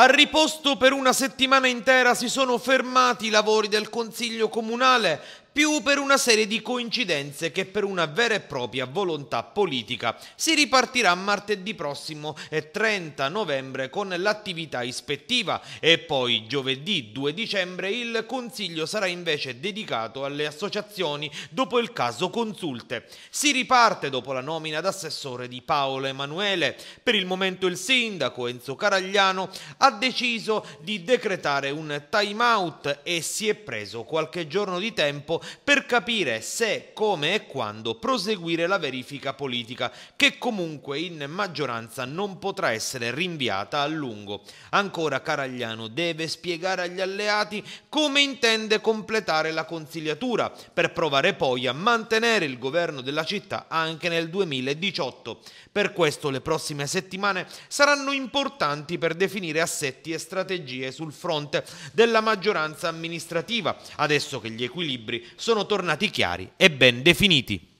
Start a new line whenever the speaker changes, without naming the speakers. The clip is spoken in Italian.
A riposto per una settimana intera si sono fermati i lavori del Consiglio Comunale più per una serie di coincidenze che per una vera e propria volontà politica. Si ripartirà martedì prossimo 30 novembre con l'attività ispettiva e poi giovedì 2 dicembre il Consiglio sarà invece dedicato alle associazioni dopo il caso Consulte. Si riparte dopo la nomina d'assessore di Paolo Emanuele. Per il momento il sindaco Enzo Caragliano ha deciso di decretare un time out e si è preso qualche giorno di tempo per capire se, come e quando proseguire la verifica politica, che comunque in maggioranza non potrà essere rinviata a lungo. Ancora Caragliano deve spiegare agli alleati come intende completare la consigliatura per provare poi a mantenere il governo della città anche nel 2018. Per questo le prossime settimane saranno importanti per definire assetti e strategie sul fronte della maggioranza amministrativa, adesso che gli equilibri sono tornati chiari e ben definiti.